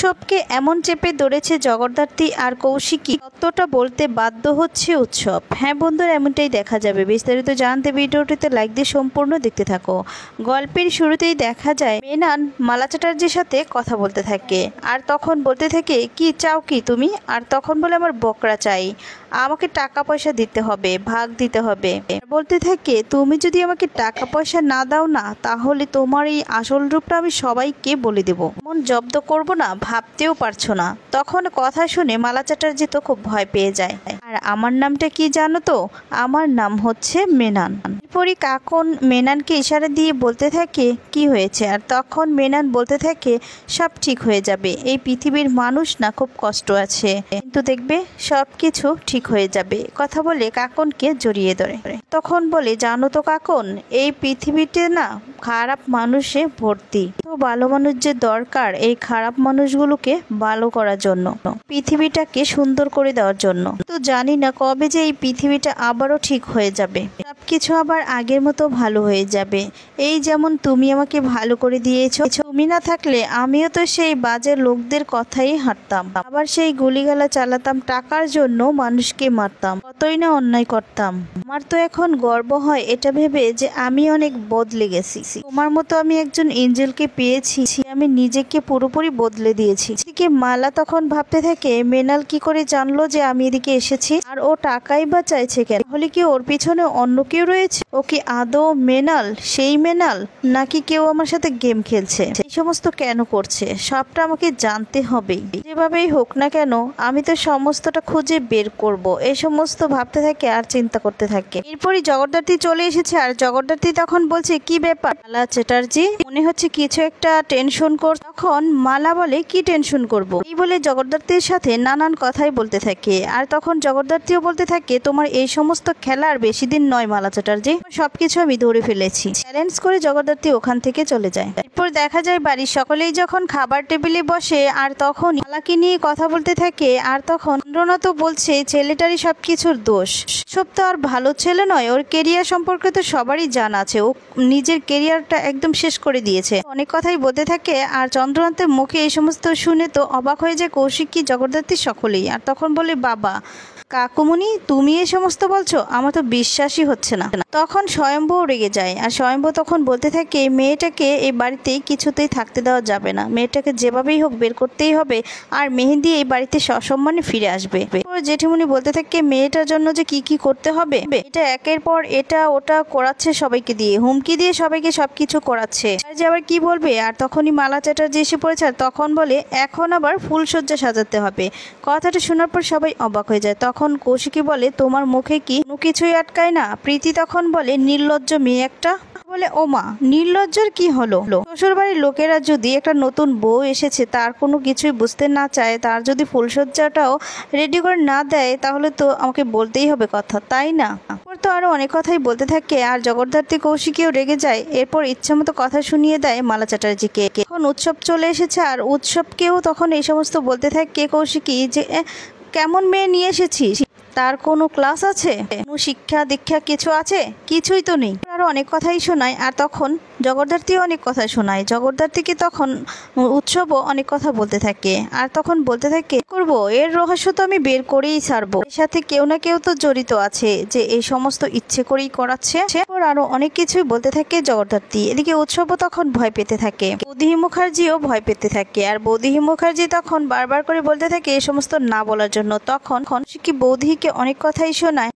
উৎসবকে এমন চেপে ধরেছে জগদ্ধাত্রী আর কৌশিকী তত্ত্বটা বলতে বাধ্য হচ্ছে উৎসব হ্যাঁ বন্ধুরা এমনটাই দেখা যাবে বিস্তারিত জানতে ভিডিওটিতে লাইক দিয়ে সম্পূর্ণ দেখতে থাকো গল্পের শুরুতেই দেখা যায় মেনান মালা চ্যাটার্জির সাথে কথা বলতে থাকে আর তখন বলতে থাকে কি চাও কি তুমি আর তখন বলে আমার বকরা চাই আমাকে টাকা পয়সা দিতে হবে ভাগ দিতে হবে বলতে থাকে তুমি যদি আমাকে টাকা পয়সা না দাও না তাহলে তোমার এই আসল রূপটা আমি সবাইকে বলে দেব মন জব্দ করব না ভাবতেও পারছো না তখন কথা শুনে মালা চ্যাটার্জি তো খুব ভয় পেয়ে যায় আর আমার নামটা কি জানো তো আমার নাম হচ্ছে মেনান এরপরই কাকন মেনানকে ইশারা দিয়ে বলতে থাকে কি হয়েছে আর তখন মেনান বলতে থাকে সব ঠিক হয়ে যাবে এই পৃথিবীর মানুষ না খুব কষ্ট আছে কিন্তু দেখবে সব কিছু ঠিক হয়ে যাবে কথা বলে কাকনকে জড়িয়ে ধরে তো তখন বলে জানো তো কাকন এই পৃথিবীতে না খারাপ মানুষে ভর্তি তো ভালো মানুষ যে দরকার এই খারাপ মানুষগুলোকে ভালো করার জন্য পৃথিবীটাকে সুন্দর করে দেওয়ার জন্য তো জানি না কবে যে এই পৃথিবীটা আবারও ঠিক হয়ে যাবে সবকিছু আবার আগের মতো ভালো হয়ে যাবে এই যেমন তুমি আমাকে ভালো করে দিয়েছো তুমি না থাকলে আমিও তো সেই বাজে লোকদের কথাই হাঁটতাম আবার সেই গুলিগালা চালাতাম টাকার জন্য মানুষকে মারতাম কতই না অন্যায় করতাম আমার তো এখন গর্ব হয় এটা ভেবে যে আমি অনেক বদলে গেছি তোমার মতো আমি একজন এঞ্জেলকে পেয়েছি আমি নিজেকে পুরোপুরি বদলে দিয়েছি থেকে মালা তখন ভাবতে থাকে মেনাল কি করে জানলো যে আমি এদিকে এসেছি আর ও টাকাই বা চাইছে কেন তাহলে কি ওর পিছনে অন্য কেউ রয়েছে ও কি আদৌ মেনাল সেই মেনাল নাকি কেউ আমার সাথে গেম খেলছে সমস্ত কেন করছে সবটা আমাকে জানতে হবেই যেভাবেই হোক না কেন আমি তো সমস্তটা খুঁজে বের করব। এই সমস্ত ভাবতে থাকে আর চিন্তা করতে থাকে এরপরই জগদ্ধাত্রী চলে এসেছে আর জগদ্ধাত্রী তখন বলছে কি ব্যাপার মালা চ্যাটার্জি মনে হচ্ছে কিছু একটা টেনশন কর তখন মালা বলে কি টেনশন করব। এই বলে জগদ্দার্থীর সাথে নানান কথাই বলতে থাকে আর তখন জগদ্দার্থীও বলতে থাকে তোমার এই সমস্ত খেলা আর বেশি দিন নয় মালা চ্যাটার্জি সবকিছু আমি ধরে ফেলেছি চ্যালেঞ্জ করে জগদ্ধাত্রী ওখান থেকে চলে যায় এরপর দেখা যায় বাড়ির সকলেই যখন খাবার টেবিলে বসে আর তখন মালাকে নিয়ে কথা বলতে থাকে আর তখন তো বলছে ছেলেটারই সব কিছুর দোষ সব তো আর ভালো ছেলে নয় ওর কেরিয়ার সম্পর্কে তো সবারই জানা আছে ও নিজের কেরিয়ারটা একদম শেষ করে দিয়েছে অনেক কথাই বলতে থাকে আর চন্দ্রনাথের মুখে এই সমস্ত শুনে তো অবাক হয়ে যায় কৌশিক কি জগদ্ধাত্রী সকলেই আর তখন বলে বাবা কাকুমনি তুমি এ সমস্ত বলছো আমার তো বিশ্বাসই হচ্ছে না তখন স্বয়ম্ভু রেগে যায় আর স্বয়ম্ভু তখন বলতে থাকে মেয়েটাকে এই বাড়িতে কিছুতেই থাকতে দেওয়া যাবে না মেয়েটাকে যেভাবেই হোক বের করতেই হবে আর মেহেদি এই বাড়িতে সসম্মানে ফিরে আসবে তারপর জেঠিমনি বলতে থাকে মেয়েটার জন্য যে কি কি করতে হবে এটা একের পর এটা ওটা করাচ্ছে সবাইকে দিয়ে হুমকি দিয়ে সবাইকে সবকিছু করাচ্ছে যে আবার কি বলবে আর তখনই মালা চ্যাটার্জি এসে পড়েছে আর তখন বলে এখন আবার ফুলসজ্জা সাজাতে হবে কথাটা শোনার পর সবাই অবাক হয়ে যায় তখন কৌশিকী বলে তোমার মুখে কি কোনো কিছুই আটকায় না প্রীতি তখন বলে নির্লজ্জ মেয়ে একটা বলে ওমা নির্লজ্জর কি হলো শ্বশুর বাড়ির লোকেরা যদি একটা নতুন বউ এসেছে তার কোনো কিছুই বুঝতে না চায় তার যদি ফুলসজ্জাটাও রেডি করে না দেয় তাহলে তো আমাকে বলতেই হবে কথা তাই না ওর তো আরও অনেক কথাই বলতে থাকে আর জগদ্ধার্থী কৌশিকীও রেগে যায় এরপর ইচ্ছামতো কথা শুনিয়ে দেয় মালা চ্যাটার্জিকে এখন উৎসব চলে এসেছে আর উৎসবকেও তখন এই সমস্ত বলতে থাকে কৌশিকী যে কেমন মেয়ে নিয়ে এসেছিস তার কোনো ক্লাস আছে কোনো শিক্ষা দীক্ষা কিছু আছে কিছুই তো নেই আরও অনেক কথাই শোনায় আর তখন জগদ্ধাত্রী অনেক কথা শোনায় জগদ্ধাত্রীকে তখন উৎসবও অনেক কথা বলতে থাকে আর তখন বলতে থাকে করব এর রহস্য তো আমি বের করেই ছাড়বো এর সাথে কেউ না কেউ তো জড়িত আছে যে এই সমস্ত ইচ্ছে করেই করাচ্ছে এরপর আরো অনেক কিছুই বলতে থাকে জগদ্ধাত্রী এদিকে উৎসবও তখন ভয় পেতে থাকে বৌদিহী মুখার্জিও ভয় পেতে থাকে আর বৌদিহী মুখার্জি তখন বারবার করে বলতে থাকে এই সমস্ত না বলার জন্য তখন কি বৌদিহীকে অনেক কথাই শোনায়